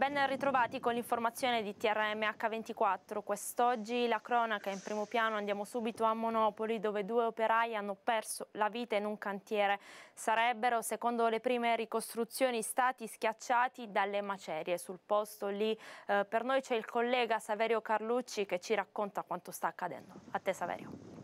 ben ritrovati con l'informazione di TRM H24. Quest'oggi la cronaca in primo piano andiamo subito a Monopoli dove due operai hanno perso la vita in un cantiere. Sarebbero, secondo le prime ricostruzioni, stati schiacciati dalle macerie. Sul posto lì eh, per noi c'è il collega Saverio Carlucci che ci racconta quanto sta accadendo. A te Saverio.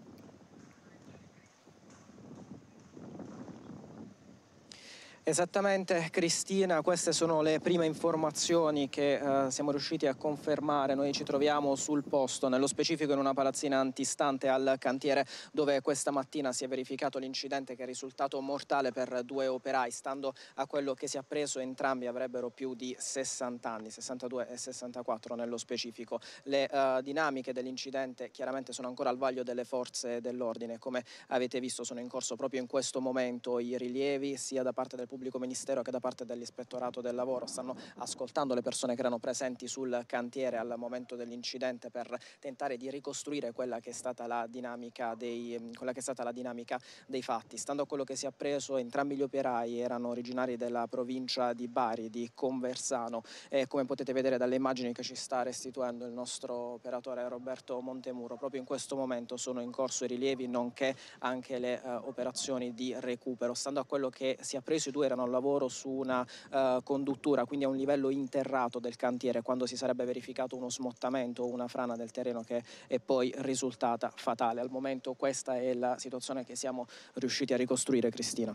Esattamente Cristina, queste sono le prime informazioni che eh, siamo riusciti a confermare. Noi ci troviamo sul posto, nello specifico in una palazzina antistante al cantiere dove questa mattina si è verificato l'incidente che è risultato mortale per due operai. Stando a quello che si è appreso entrambi avrebbero più di 60 anni, 62 e 64 nello specifico. Le eh, dinamiche dell'incidente chiaramente sono ancora al vaglio delle forze dell'ordine. Come avete visto sono in corso proprio in questo momento i rilievi sia da parte del pubblico pubblico ministero che da parte dell'ispettorato del lavoro stanno ascoltando le persone che erano presenti sul cantiere al momento dell'incidente per tentare di ricostruire quella che è stata la dinamica dei, mm, quella che è stata la dinamica dei fatti. Stando a quello che si è appreso, entrambi gli operai erano originari della provincia di Bari, di Conversano e come potete vedere dalle immagini che ci sta restituendo il nostro operatore Roberto Montemuro, proprio in questo momento sono in corso i rilievi nonché anche le eh, operazioni di recupero. Stando a quello che si è appreso, i due erano al lavoro su una uh, conduttura, quindi a un livello interrato del cantiere, quando si sarebbe verificato uno smottamento o una frana del terreno che è poi risultata fatale. Al momento questa è la situazione che siamo riusciti a ricostruire, Cristina.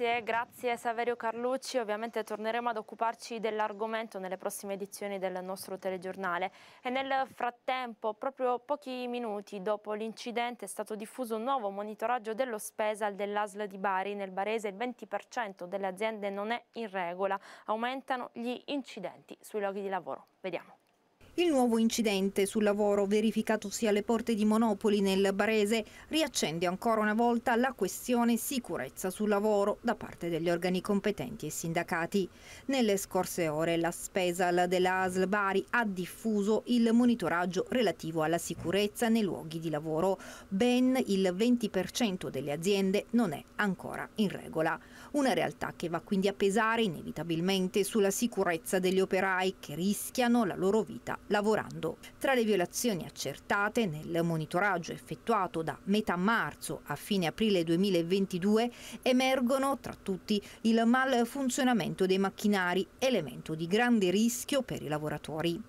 Grazie, grazie Saverio Carlucci. Ovviamente torneremo ad occuparci dell'argomento nelle prossime edizioni del nostro telegiornale. E nel frattempo, proprio pochi minuti dopo l'incidente, è stato diffuso un nuovo monitoraggio dello Spesal dell'ASL di Bari. Nel Barese il 20% delle aziende non è in regola. Aumentano gli incidenti sui luoghi di lavoro. Vediamo. Il nuovo incidente sul lavoro verificatosi alle porte di Monopoli nel Barese riaccende ancora una volta la questione sicurezza sul lavoro da parte degli organi competenti e sindacati. Nelle scorse ore la Spesal ASL Bari ha diffuso il monitoraggio relativo alla sicurezza nei luoghi di lavoro. Ben il 20% delle aziende non è ancora in regola. Una realtà che va quindi a pesare inevitabilmente sulla sicurezza degli operai che rischiano la loro vita lavorando. Tra le violazioni accertate nel monitoraggio effettuato da metà marzo a fine aprile 2022 emergono tra tutti il malfunzionamento dei macchinari, elemento di grande rischio per i lavoratori.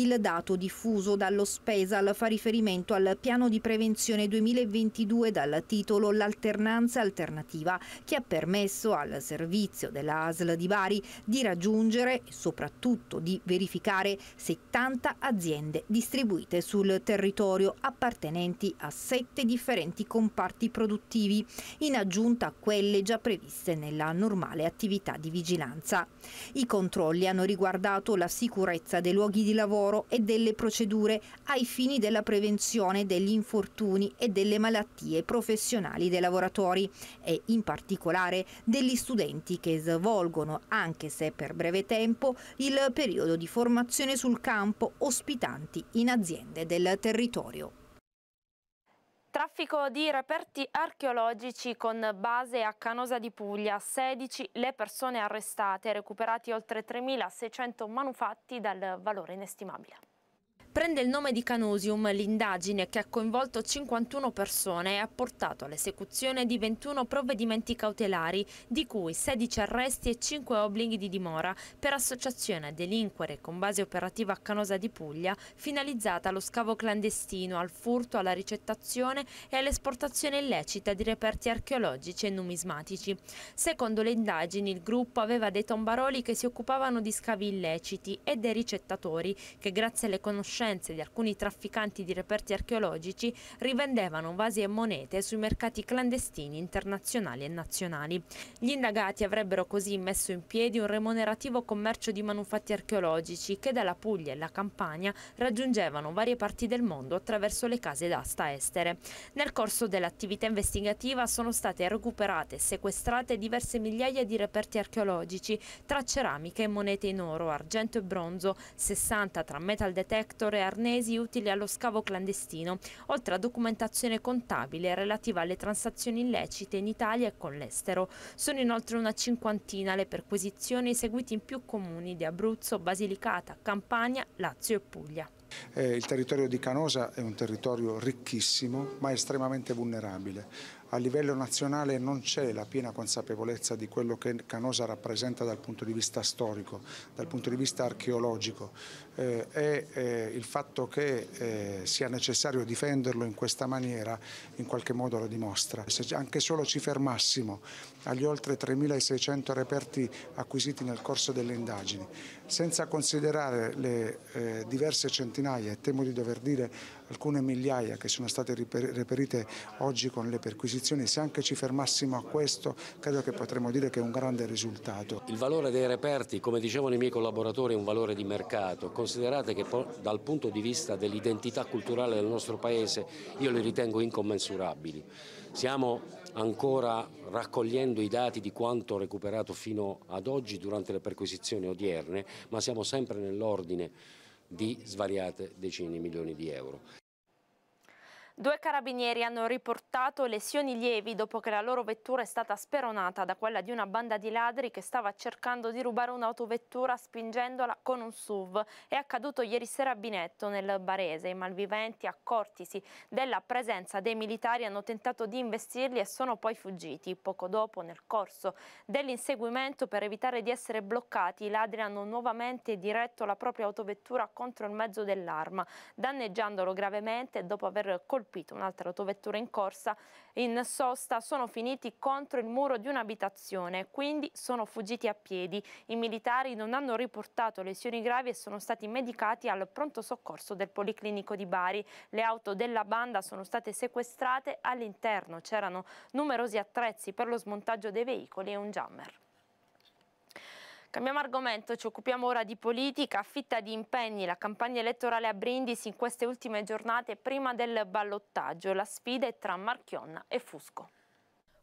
Il dato diffuso dallo Spesal fa riferimento al piano di prevenzione 2022 dal titolo L'alternanza alternativa che ha permesso al servizio della ASL di Bari di raggiungere e soprattutto di verificare 70 aziende distribuite sul territorio appartenenti a 7 differenti comparti produttivi in aggiunta a quelle già previste nella normale attività di vigilanza. I controlli hanno riguardato la sicurezza dei luoghi di lavoro lavoro e delle procedure ai fini della prevenzione degli infortuni e delle malattie professionali dei lavoratori e in particolare degli studenti che svolgono, anche se per breve tempo, il periodo di formazione sul campo ospitanti in aziende del territorio. Traffico di reperti archeologici con base a Canosa di Puglia, 16 le persone arrestate, recuperati oltre 3.600 manufatti dal valore inestimabile. Prende il nome di Canusium l'indagine che ha coinvolto 51 persone e ha portato all'esecuzione di 21 provvedimenti cautelari, di cui 16 arresti e 5 obblighi di dimora per associazione a delinquere con base operativa a Canosa di Puglia, finalizzata allo scavo clandestino, al furto, alla ricettazione e all'esportazione illecita di reperti archeologici e numismatici. Secondo le indagini il gruppo aveva dei tombaroli che si occupavano di scavi illeciti e dei ricettatori che grazie alle conoscenze conoscenze di alcuni trafficanti di reperti archeologici, rivendevano vasi e monete sui mercati clandestini internazionali e nazionali. Gli indagati avrebbero così messo in piedi un remunerativo commercio di manufatti archeologici che dalla Puglia e la Campania raggiungevano varie parti del mondo attraverso le case d'asta estere. Nel corso dell'attività investigativa sono state recuperate e sequestrate diverse migliaia di reperti archeologici tra ceramiche e monete in oro, argento e bronzo, 60 tra metal detector ore arnesi utili allo scavo clandestino, oltre a documentazione contabile relativa alle transazioni illecite in Italia e con l'estero. Sono inoltre una cinquantina le perquisizioni eseguite in più comuni di Abruzzo, Basilicata, Campania, Lazio e Puglia. Eh, il territorio di Canosa è un territorio ricchissimo ma estremamente vulnerabile a livello nazionale non c'è la piena consapevolezza di quello che Canosa rappresenta dal punto di vista storico, dal punto di vista archeologico eh, e eh, il fatto che eh, sia necessario difenderlo in questa maniera in qualche modo lo dimostra. Se anche solo ci fermassimo agli oltre 3.600 reperti acquisiti nel corso delle indagini, senza considerare le eh, diverse centinaia, e temo di dover dire alcune migliaia che sono state reperite oggi con le perquisizioni, se anche ci fermassimo a questo credo che potremmo dire che è un grande risultato. Il valore dei reperti, come dicevano i miei collaboratori, è un valore di mercato. Considerate che dal punto di vista dell'identità culturale del nostro Paese io li ritengo incommensurabili. Siamo ancora raccogliendo i dati di quanto recuperato fino ad oggi durante le perquisizioni odierne, ma siamo sempre nell'ordine di svariate decine di milioni di euro. Due carabinieri hanno riportato lesioni lievi dopo che la loro vettura è stata speronata da quella di una banda di ladri che stava cercando di rubare un'autovettura spingendola con un SUV. È accaduto ieri sera a Binetto, nel Barese. I malviventi, accortisi della presenza dei militari, hanno tentato di investirli e sono poi fuggiti. Poco dopo, nel corso dell'inseguimento, per evitare di essere bloccati, i ladri hanno nuovamente diretto la propria autovettura contro il mezzo dell'arma, danneggiandolo gravemente dopo aver colpito colpito un'altra autovettura in corsa in sosta, sono finiti contro il muro di un'abitazione, quindi sono fuggiti a piedi. I militari non hanno riportato lesioni gravi e sono stati medicati al pronto soccorso del Policlinico di Bari. Le auto della banda sono state sequestrate all'interno, c'erano numerosi attrezzi per lo smontaggio dei veicoli e un jammer. Cambiamo argomento, ci occupiamo ora di politica, affitta di impegni la campagna elettorale a Brindisi in queste ultime giornate prima del ballottaggio. La sfida è tra Marchionna e Fusco.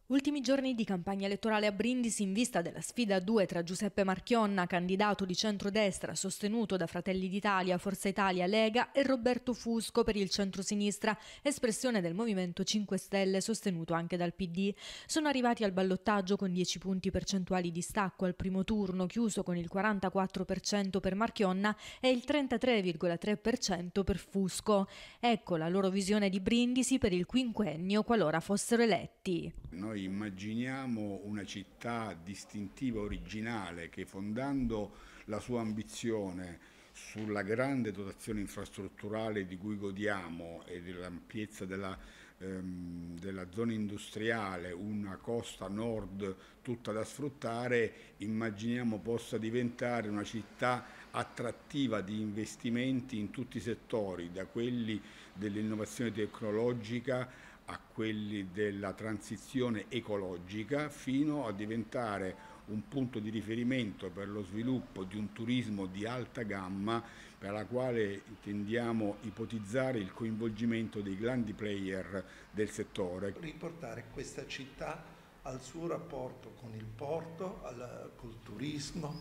Ultimi giorni di campagna elettorale a Brindisi in vista della sfida 2 tra Giuseppe Marchionna, candidato di centrodestra sostenuto da Fratelli d'Italia, Forza Italia, Lega e Roberto Fusco per il centrosinistra, espressione del Movimento 5 Stelle sostenuto anche dal PD. Sono arrivati al ballottaggio con 10 punti percentuali di stacco al primo turno, chiuso con il 44% per Marchionna e il 33,3% per Fusco. Ecco la loro visione di Brindisi per il quinquennio qualora fossero eletti. Noi noi immaginiamo una città distintiva, originale, che fondando la sua ambizione sulla grande dotazione infrastrutturale di cui godiamo e dell'ampiezza della, ehm, della, zona industriale, una costa nord tutta da sfruttare, immaginiamo possa diventare una città attrattiva di investimenti in tutti i settori, da quelli dell'innovazione tecnologica a quelli della transizione ecologica fino a diventare un punto di riferimento per lo sviluppo di un turismo di alta gamma per la quale intendiamo ipotizzare il coinvolgimento dei grandi player del settore. Riportare questa città al suo rapporto con il porto, al, col turismo,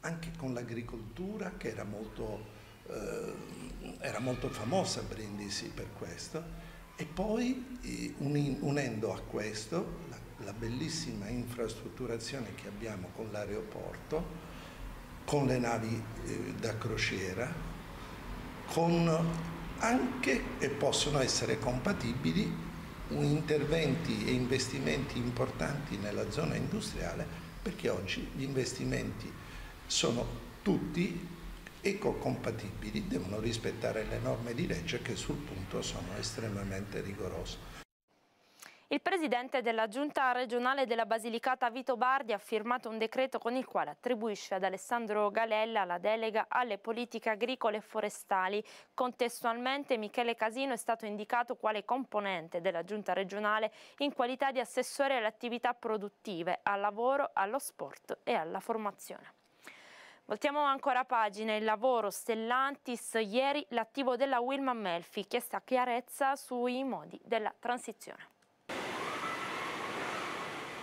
anche con l'agricoltura che era molto, eh, era molto famosa a Brindisi per questo e poi eh, unendo a questo la, la bellissima infrastrutturazione che abbiamo con l'aeroporto, con le navi eh, da crociera, con anche e possono essere compatibili interventi e investimenti importanti nella zona industriale perché oggi gli investimenti sono tutti ecocompatibili devono rispettare le norme di legge che sul punto sono estremamente rigorose. Il presidente della giunta regionale della Basilicata Vito Bardi ha firmato un decreto con il quale attribuisce ad Alessandro Galella la delega alle politiche agricole e forestali. Contestualmente Michele Casino è stato indicato quale componente della giunta regionale in qualità di assessore alle attività produttive, al lavoro, allo sport e alla formazione. Voltiamo ancora pagina, il lavoro Stellantis, ieri l'attivo della Wilma Melfi chiesta chiarezza sui modi della transizione.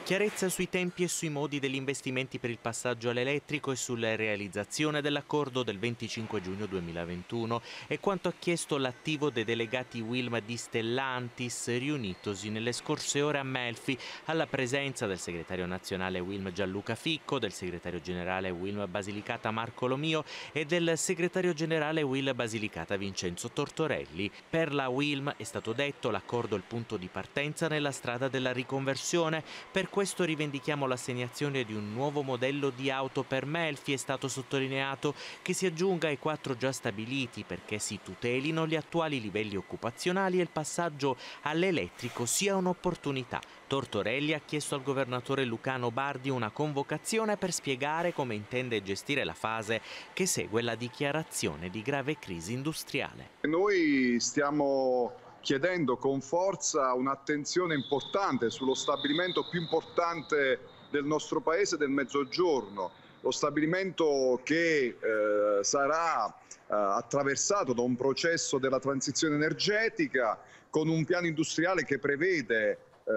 Chiarezza sui tempi e sui modi degli investimenti per il passaggio all'elettrico e sulla realizzazione dell'accordo del 25 giugno 2021 è quanto ha chiesto l'attivo dei delegati Wilma di Stellantis riunitosi nelle scorse ore a Melfi alla presenza del segretario nazionale Wilma Gianluca Ficco, del segretario generale Wilma Basilicata Marco Lomio e del segretario generale Will Basilicata Vincenzo Tortorelli. Per la Wilm è stato detto l'accordo è il punto di partenza nella strada della riconversione per questo rivendichiamo l'assegnazione di un nuovo modello di auto per Melfi, è stato sottolineato, che si aggiunga ai quattro già stabiliti perché si tutelino gli attuali livelli occupazionali e il passaggio all'elettrico sia un'opportunità. Tortorelli ha chiesto al governatore Lucano Bardi una convocazione per spiegare come intende gestire la fase che segue la dichiarazione di grave crisi industriale. Noi stiamo chiedendo con forza un'attenzione importante sullo stabilimento più importante del nostro paese del Mezzogiorno, lo stabilimento che eh, sarà eh, attraversato da un processo della transizione energetica con un piano industriale che prevede eh,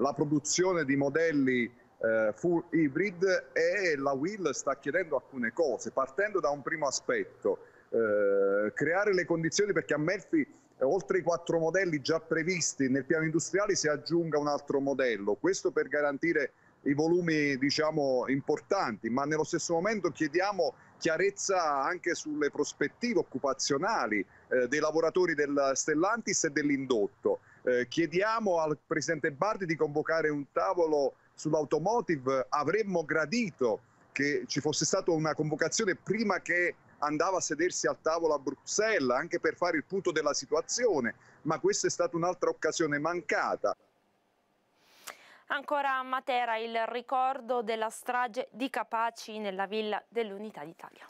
la produzione di modelli eh, full hybrid e la WIL sta chiedendo alcune cose, partendo da un primo aspetto, eh, creare le condizioni perché a Melfi oltre i quattro modelli già previsti nel piano industriale si aggiunga un altro modello, questo per garantire i volumi diciamo, importanti, ma nello stesso momento chiediamo chiarezza anche sulle prospettive occupazionali eh, dei lavoratori del Stellantis e dell'indotto. Eh, chiediamo al Presidente Bardi di convocare un tavolo sull'automotive, avremmo gradito che ci fosse stata una convocazione prima che andava a sedersi al tavolo a Bruxelles anche per fare il punto della situazione, ma questa è stata un'altra occasione mancata. Ancora a Matera il ricordo della strage di Capaci nella Villa dell'Unità d'Italia.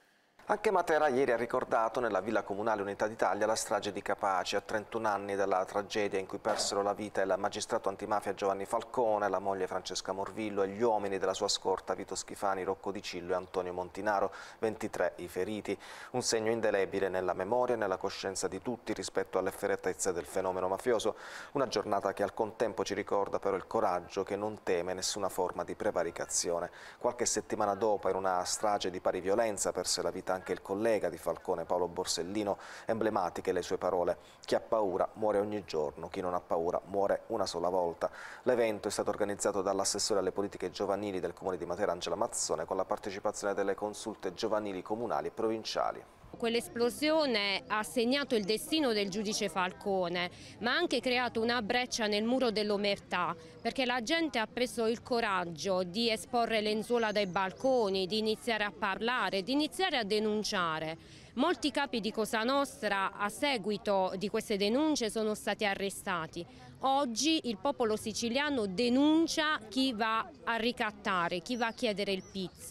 Anche Matera ieri ha ricordato nella Villa Comunale Unità d'Italia la strage di Capaci. A 31 anni dalla tragedia in cui persero la vita il magistrato antimafia Giovanni Falcone, la moglie Francesca Morvillo e gli uomini della sua scorta Vito Schifani, Rocco Di Cillo e Antonio Montinaro, 23 i feriti. Un segno indelebile nella memoria e nella coscienza di tutti rispetto all'efferatezza del fenomeno mafioso. Una giornata che al contempo ci ricorda però il coraggio che non teme nessuna forma di prevaricazione. Qualche settimana dopo, in una strage di pari violenza, perse la vita anche anche il collega di Falcone Paolo Borsellino, emblematiche le sue parole. Chi ha paura muore ogni giorno, chi non ha paura muore una sola volta. L'evento è stato organizzato dall'assessore alle politiche giovanili del comune di Matera Angela Mazzone con la partecipazione delle consulte giovanili comunali e provinciali. Quell'esplosione ha segnato il destino del giudice Falcone, ma ha anche creato una breccia nel muro dell'omertà, perché la gente ha preso il coraggio di esporre lenzuola dai balconi, di iniziare a parlare, di iniziare a denunciare. Molti capi di Cosa Nostra a seguito di queste denunce sono stati arrestati. Oggi il popolo siciliano denuncia chi va a ricattare, chi va a chiedere il pizzo.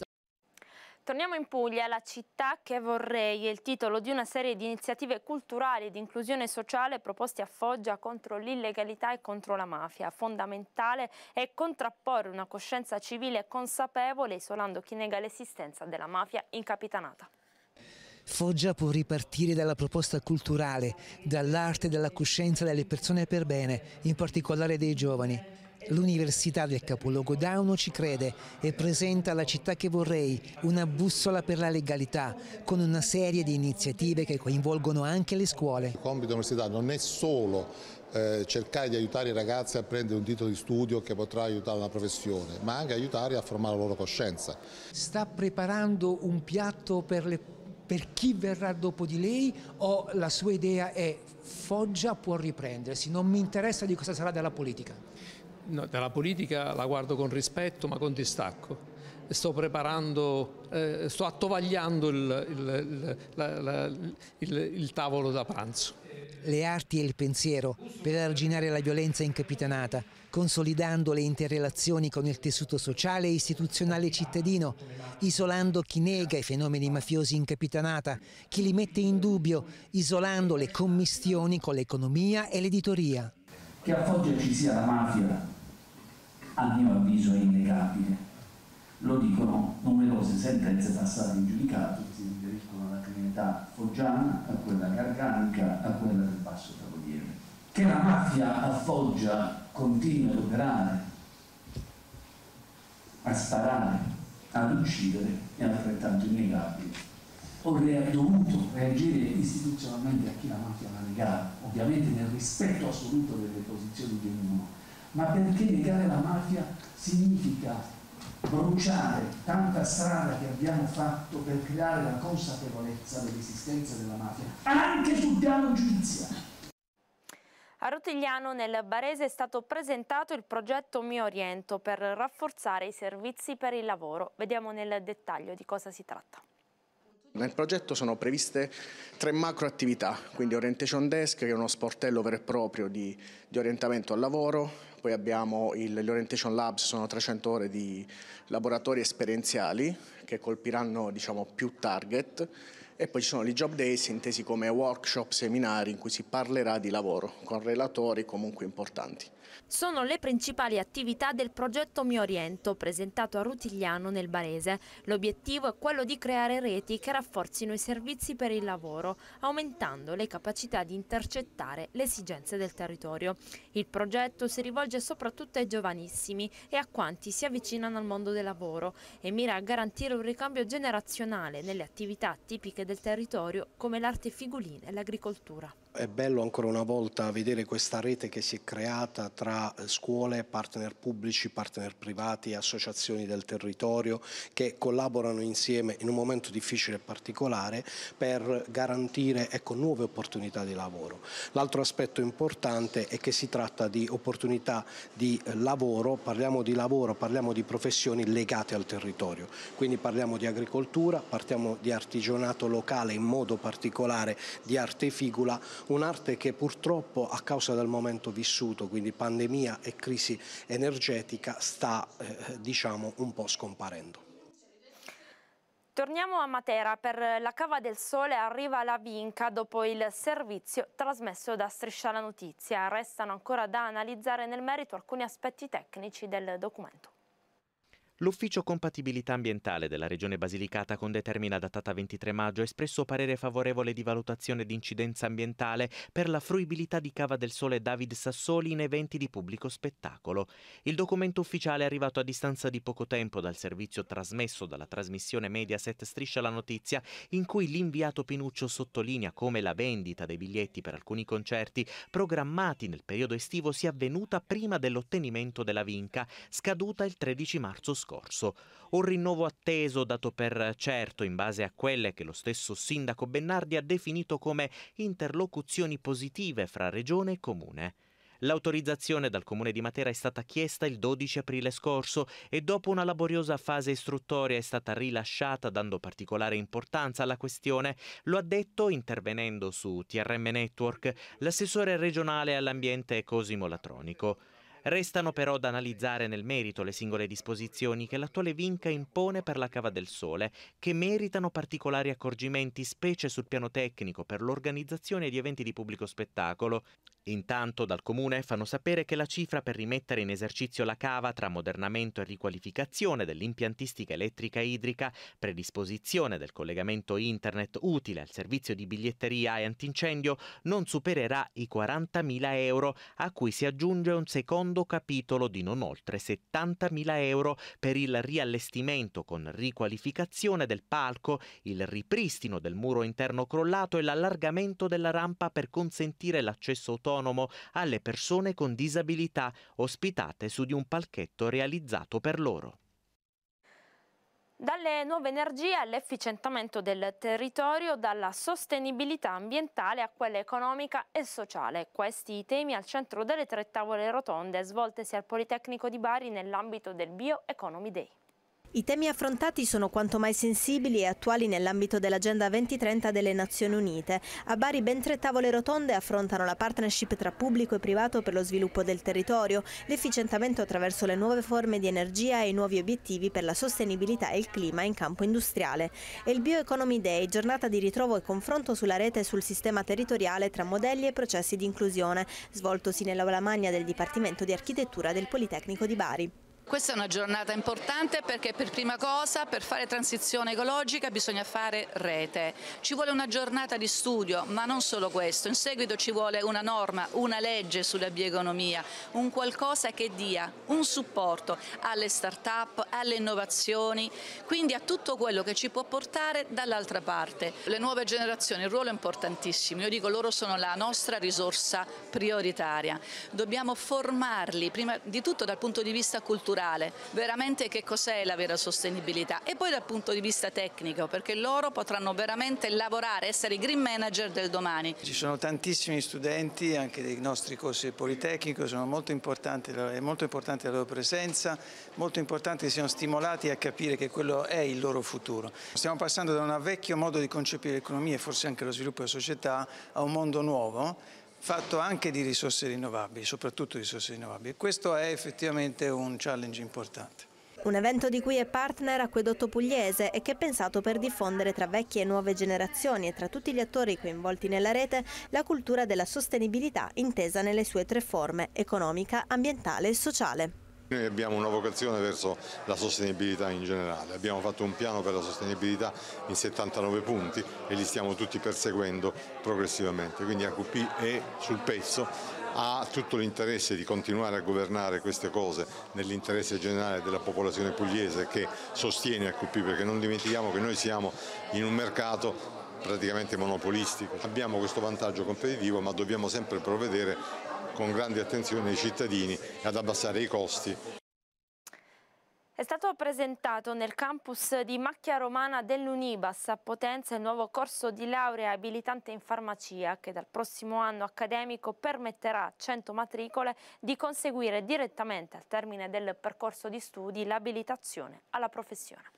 Torniamo in Puglia, la città che vorrei è il titolo di una serie di iniziative culturali e di inclusione sociale proposte a Foggia contro l'illegalità e contro la mafia. Fondamentale è contrapporre una coscienza civile consapevole isolando chi nega l'esistenza della mafia incapitanata. Foggia può ripartire dalla proposta culturale, dall'arte e dalla coscienza delle persone per bene, in particolare dei giovani. L'Università del capoluogo Dauno ci crede e presenta La città che vorrei, una bussola per la legalità, con una serie di iniziative che coinvolgono anche le scuole. Il compito dell'università non è solo eh, cercare di aiutare i ragazzi a prendere un titolo di studio che potrà aiutare una professione, ma anche aiutare a formare la loro coscienza. Sta preparando un piatto per, le, per chi verrà dopo di lei o la sua idea è Foggia può riprendersi, non mi interessa di cosa sarà della politica? no, dalla politica la guardo con rispetto ma con distacco. Sto preparando, eh, sto attovagliando il, il, la, la, il, il tavolo da pranzo. Le arti e il pensiero per arginare la violenza incapitanata, consolidando le interrelazioni con il tessuto sociale e istituzionale cittadino, isolando chi nega i fenomeni mafiosi in capitanata, chi li mette in dubbio, isolando le commistioni con l'economia e l'editoria. Che a Foggia ci sia la mafia, a mio avviso, è innegabile. Lo dicono numerose sentenze passate in giudicato che si riferiscono alla criminalità foggiana, a quella garganica, a quella del basso tavoliere. Che la mafia a Foggia continui ad operare, a sparare, ad uccidere è altrettanto innegabile. Ho dovuto reagire istituzionalmente a chi la mafia la negava ovviamente nel rispetto assoluto delle posizioni di ognuno, ma perché negare la mafia significa bruciare tanta strada che abbiamo fatto per creare la consapevolezza dell'esistenza della mafia, anche sul piano giudiziario. A Rotigliano nel Barese è stato presentato il progetto Mio Oriento per rafforzare i servizi per il lavoro. Vediamo nel dettaglio di cosa si tratta. Nel progetto sono previste tre macro attività, quindi Orientation Desk che è uno sportello vero e proprio di, di orientamento al lavoro, poi abbiamo il, gli Orientation Labs, sono 300 ore di laboratori esperienziali che colpiranno diciamo, più target e poi ci sono gli Job Days intesi come workshop, seminari in cui si parlerà di lavoro con relatori comunque importanti. Sono le principali attività del progetto Mio Oriento, presentato a Rutigliano nel Barese. L'obiettivo è quello di creare reti che rafforzino i servizi per il lavoro, aumentando le capacità di intercettare le esigenze del territorio. Il progetto si rivolge soprattutto ai giovanissimi e a quanti si avvicinano al mondo del lavoro e mira a garantire un ricambio generazionale nelle attività tipiche del territorio come l'arte figulina e l'agricoltura. È bello ancora una volta vedere questa rete che si è creata tra scuole, partner pubblici, partner privati, associazioni del territorio che collaborano insieme in un momento difficile e particolare per garantire ecco, nuove opportunità di lavoro. L'altro aspetto importante è che si tratta di opportunità di lavoro, parliamo di lavoro, parliamo di professioni legate al territorio, quindi parliamo di agricoltura, parliamo di artigianato locale, in modo particolare di arte figula, un'arte che purtroppo a causa del momento vissuto, quindi pandemia e crisi energetica, sta eh, diciamo un po' scomparendo. Torniamo a Matera, per la Cava del Sole arriva la Vinca dopo il servizio trasmesso da Striscia la Notizia. Restano ancora da analizzare nel merito alcuni aspetti tecnici del documento. L'Ufficio Compatibilità Ambientale della Regione Basilicata con determina datata 23 maggio ha espresso parere favorevole di valutazione di incidenza ambientale per la fruibilità di Cava del Sole David Sassoli in eventi di pubblico spettacolo. Il documento ufficiale è arrivato a distanza di poco tempo dal servizio trasmesso dalla trasmissione Mediaset Striscia la Notizia, in cui l'inviato Pinuccio sottolinea come la vendita dei biglietti per alcuni concerti programmati nel periodo estivo sia avvenuta prima dell'ottenimento della vinca, scaduta il 13 marzo scorso scorso. Un rinnovo atteso dato per certo in base a quelle che lo stesso sindaco Bennardi ha definito come interlocuzioni positive fra regione e comune. L'autorizzazione dal Comune di Matera è stata chiesta il 12 aprile scorso e dopo una laboriosa fase istruttoria è stata rilasciata dando particolare importanza alla questione. Lo ha detto, intervenendo su TRM Network, l'assessore regionale all'ambiente Cosimo Latronico. Restano però da analizzare nel merito le singole disposizioni che l'attuale Vinca impone per la Cava del Sole, che meritano particolari accorgimenti, specie sul piano tecnico, per l'organizzazione di eventi di pubblico spettacolo. Intanto dal comune fanno sapere che la cifra per rimettere in esercizio la cava tra modernamento e riqualificazione dell'impiantistica elettrica idrica, predisposizione del collegamento internet utile al servizio di biglietteria e antincendio non supererà i 40.000 euro, a cui si aggiunge un secondo secondo capitolo di non oltre 70.000 euro per il riallestimento con riqualificazione del palco, il ripristino del muro interno crollato e l'allargamento della rampa per consentire l'accesso autonomo alle persone con disabilità ospitate su di un palchetto realizzato per loro dalle nuove energie all'efficientamento del territorio, dalla sostenibilità ambientale a quella economica e sociale. Questi i temi al centro delle tre tavole rotonde svoltesi al Politecnico di Bari nell'ambito del Bio Economy Day. I temi affrontati sono quanto mai sensibili e attuali nell'ambito dell'Agenda 2030 delle Nazioni Unite. A Bari ben tre tavole rotonde affrontano la partnership tra pubblico e privato per lo sviluppo del territorio, l'efficientamento attraverso le nuove forme di energia e i nuovi obiettivi per la sostenibilità e il clima in campo industriale. E il Bioeconomy Day, giornata di ritrovo e confronto sulla rete e sul sistema territoriale tra modelli e processi di inclusione, svoltosi nella Lamagna del Dipartimento di Architettura del Politecnico di Bari. Questa è una giornata importante perché per prima cosa per fare transizione ecologica bisogna fare rete. Ci vuole una giornata di studio, ma non solo questo. In seguito ci vuole una norma, una legge sulla bioeconomia, un qualcosa che dia un supporto alle start-up, alle innovazioni, quindi a tutto quello che ci può portare dall'altra parte. Le nuove generazioni, il ruolo è importantissimo. Io dico loro sono la nostra risorsa prioritaria. Dobbiamo formarli prima di tutto dal punto di vista culturale strutturale, veramente che cos'è la vera sostenibilità e poi dal punto di vista tecnico perché loro potranno veramente lavorare, essere i green manager del domani. Ci sono tantissimi studenti anche dei nostri corsi del Politecnico, molto è molto importante la loro presenza, molto importante che siano stimolati a capire che quello è il loro futuro. Stiamo passando da un vecchio modo di concepire l'economia e forse anche lo sviluppo della società a un mondo nuovo fatto anche di risorse rinnovabili, soprattutto di risorse rinnovabili. Questo è effettivamente un challenge importante. Un evento di cui è partner Acquedotto Pugliese e che è pensato per diffondere tra vecchie e nuove generazioni e tra tutti gli attori coinvolti nella rete la cultura della sostenibilità intesa nelle sue tre forme, economica, ambientale e sociale. Noi abbiamo una vocazione verso la sostenibilità in generale, abbiamo fatto un piano per la sostenibilità in 79 punti e li stiamo tutti perseguendo progressivamente, quindi AQP è sul pezzo, ha tutto l'interesse di continuare a governare queste cose nell'interesse generale della popolazione pugliese che sostiene AQP perché non dimentichiamo che noi siamo in un mercato praticamente monopolistico. Abbiamo questo vantaggio competitivo ma dobbiamo sempre provvedere con grande attenzione ai cittadini e ad abbassare i costi. È stato presentato nel campus di Macchia Romana dell'Unibas a Potenza il nuovo corso di laurea abilitante in farmacia che dal prossimo anno accademico permetterà a 100 matricole di conseguire direttamente al termine del percorso di studi l'abilitazione alla professione.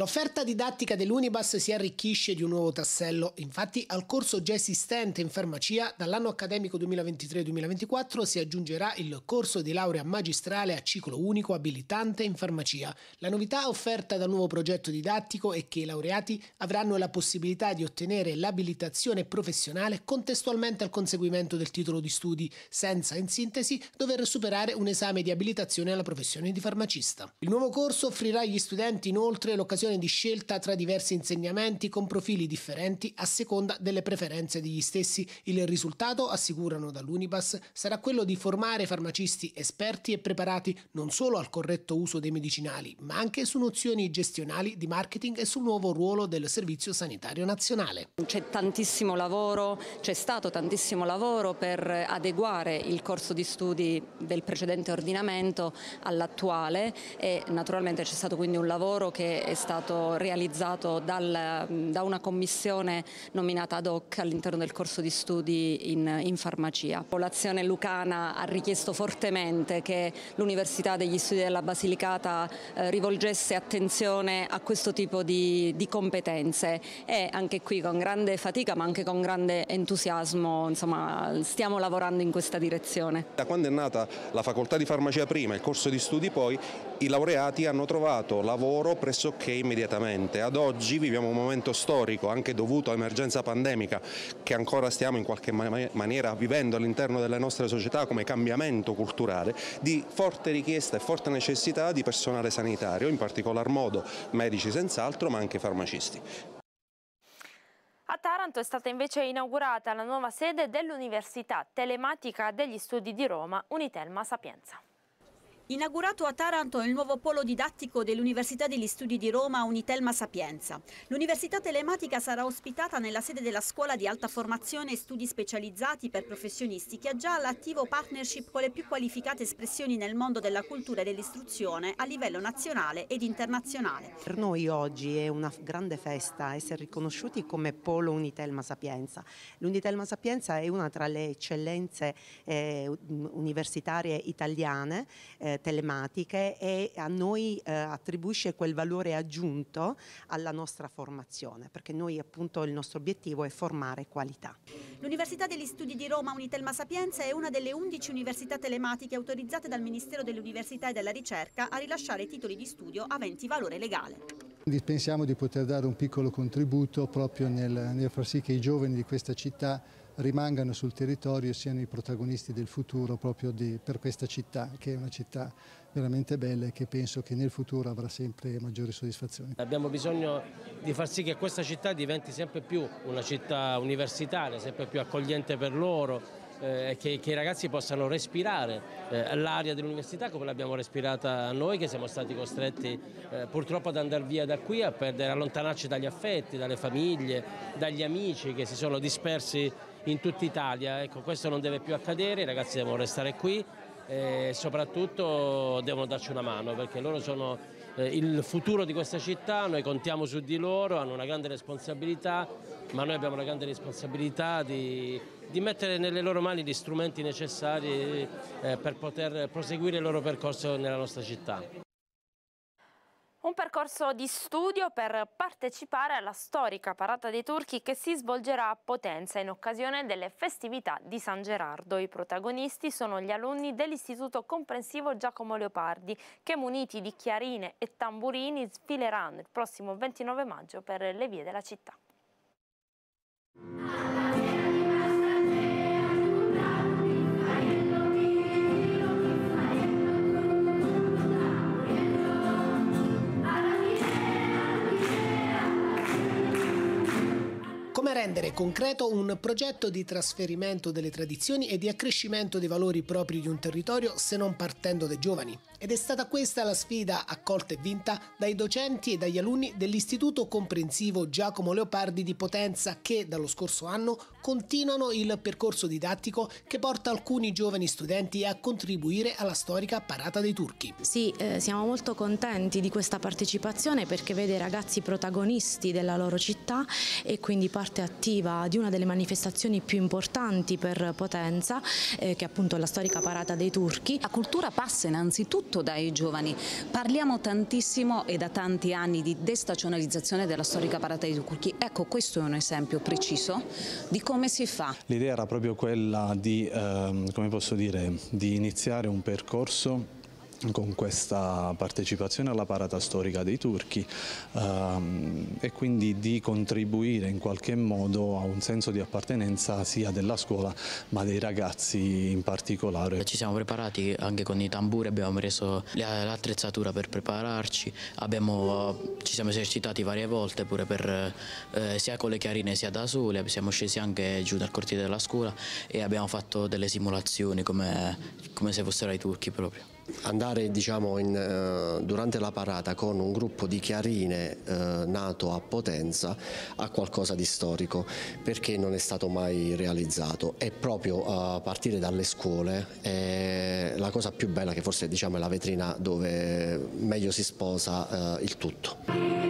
L'offerta didattica dell'Unibas si arricchisce di un nuovo tassello, infatti al corso già esistente in farmacia dall'anno accademico 2023-2024 si aggiungerà il corso di laurea magistrale a ciclo unico abilitante in farmacia. La novità offerta dal nuovo progetto didattico è che i laureati avranno la possibilità di ottenere l'abilitazione professionale contestualmente al conseguimento del titolo di studi, senza in sintesi dover superare un esame di abilitazione alla professione di farmacista. Il nuovo corso offrirà agli studenti inoltre l'occasione situazione di scelta tra diversi insegnamenti con profili differenti a seconda delle preferenze degli stessi. Il risultato, assicurano dall'Unibas, sarà quello di formare farmacisti esperti e preparati non solo al corretto uso dei medicinali, ma anche su nozioni gestionali di marketing e sul nuovo ruolo del Servizio Sanitario Nazionale. C'è tantissimo lavoro, c'è stato tantissimo lavoro per adeguare il corso di studi del precedente ordinamento all'attuale e naturalmente c'è stato quindi un lavoro che è stato stato realizzato dal, da una commissione nominata ad hoc all'interno del corso di studi in, in farmacia. L'azione lucana ha richiesto fortemente che l'Università degli Studi della Basilicata eh, rivolgesse attenzione a questo tipo di, di, competenze e anche qui con grande fatica ma anche con grande entusiasmo insomma, stiamo lavorando in questa direzione. Da quando è nata la facoltà di farmacia prima e il corso di studi poi i laureati hanno trovato lavoro pressoché immediatamente. Ad oggi viviamo un momento storico, anche dovuto all'emergenza pandemica, che ancora stiamo in qualche maniera vivendo all'interno delle nostre società come cambiamento culturale, di forte richiesta e forte necessità di personale sanitario, in particolar modo medici senz'altro, ma anche farmacisti. A Taranto è stata invece inaugurata la nuova sede dell'Università Telematica degli Studi di Roma, Unitelma Sapienza. Inaugurato a Taranto il nuovo polo didattico dell'Università degli Studi di Roma Unitelma Sapienza. L'università telematica sarà ospitata nella sede della scuola di alta formazione e studi specializzati per professionisti che ha già l'attivo partnership con le più qualificate espressioni nel mondo della cultura e dell'istruzione a livello nazionale ed internazionale. Per noi oggi è una grande festa essere riconosciuti come polo Unitelma Sapienza. L'Unitelma Sapienza è una tra le eccellenze eh, universitarie italiane eh, telematiche e a noi eh, attribuisce quel valore aggiunto alla nostra formazione, perché noi appunto il nostro obiettivo è formare qualità. L'Università degli Studi di Roma Unitelma Sapienza è una delle 11 università telematiche autorizzate dal Ministero dell'Università e della Ricerca a rilasciare titoli di studio aventi valore legale. Quindi pensiamo di poter dare un piccolo contributo proprio nel, nel far sì che i giovani di questa città rimangano sul territorio e siano i protagonisti del futuro proprio di, per questa città, che è una città veramente bella e che penso che nel futuro avrà sempre maggiori soddisfazioni. Abbiamo bisogno di far sì che questa città diventi sempre più una città universitaria, sempre più accogliente per loro, eh, che, che, i ragazzi possano respirare eh, l'aria dell'università come l'abbiamo respirata noi che siamo stati costretti eh, purtroppo ad andare via da qui, a perdere, allontanarci dagli affetti, dalle famiglie, dagli amici che si sono dispersi in tutta Italia. Ecco, questo non deve più accadere, i ragazzi devono restare qui e soprattutto devono darci una mano perché loro sono eh, il futuro di questa città, noi contiamo su di loro, hanno una grande responsabilità, ma noi abbiamo una grande responsabilità di di mettere nelle loro mani gli strumenti necessari eh, per poter proseguire il loro percorso nella nostra città. Un percorso di studio per partecipare alla storica parata dei turchi che si svolgerà a Potenza in occasione delle festività di San Gerardo. I protagonisti sono gli alunni dell'Istituto Comprensivo Giacomo Leopardi che muniti di chiarine e tamburini sfileranno il prossimo 29 maggio per le vie della città. rendere concreto un progetto di trasferimento delle tradizioni e di accrescimento dei valori propri di un territorio se non partendo dai giovani ed è stata questa la sfida accolta e vinta dai docenti e dagli alunni dell'Istituto Comprensivo Giacomo Leopardi di Potenza che dallo scorso anno continuano il percorso didattico che porta alcuni giovani studenti a contribuire alla storica parata dei turchi. Sì, eh, siamo molto contenti di questa partecipazione perché vede i ragazzi protagonisti della loro città e quindi parte attiva di una delle manifestazioni più importanti per Potenza eh, che è appunto la storica parata dei turchi. La cultura passa innanzitutto soprattutto dai giovani. Parliamo tantissimo e da tanti anni di destazionalizzazione della storica parata di Turchi. Ecco, questo è un esempio preciso di come si fa. L'idea era proprio quella di, ehm, come posso dire, di iniziare un percorso con questa partecipazione alla parata storica dei turchi ehm, e quindi di contribuire in qualche modo a un senso di appartenenza sia della scuola ma dei ragazzi in particolare. Ci siamo preparati anche con i tamburi, abbiamo preso l'attrezzatura per prepararci, abbiamo, ci siamo esercitati varie volte pure per, eh, sia con le chiarine sia da sole, siamo scesi anche giù dal cortile della scuola e abbiamo fatto delle simulazioni come, come se fossero i turchi proprio andare diciamo, in, uh, durante la parata con un gruppo di chiarine uh, nato a Potenza ha qualcosa di storico perché non è stato mai realizzato e proprio a uh, partire dalle scuole è la cosa più bella che forse diciamo, è la vetrina dove meglio si sposa eh, il tutto.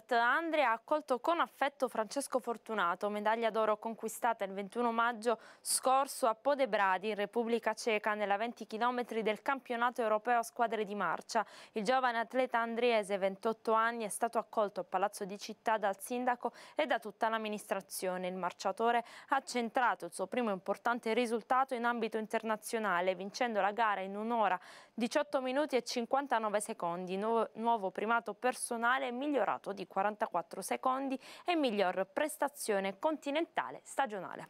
sport, Andrea ha accolto con affetto Francesco Fortunato, medaglia d'oro conquistata il 21 maggio scorso a Podebradi, in Repubblica Ceca, nella 20 km del campionato europeo a squadre di marcia. Il giovane atleta andriese, 28 anni, è stato accolto a Palazzo di Città dal sindaco e da tutta l'amministrazione. Il marciatore ha centrato il suo primo importante risultato in ambito internazionale, vincendo la gara in un'ora, 18 minuti e 59 secondi, nuovo primato personale migliorato di di 44 secondi e miglior prestazione continentale stagionale.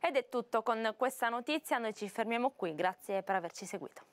Ed è tutto con questa notizia, noi ci fermiamo qui, grazie per averci seguito.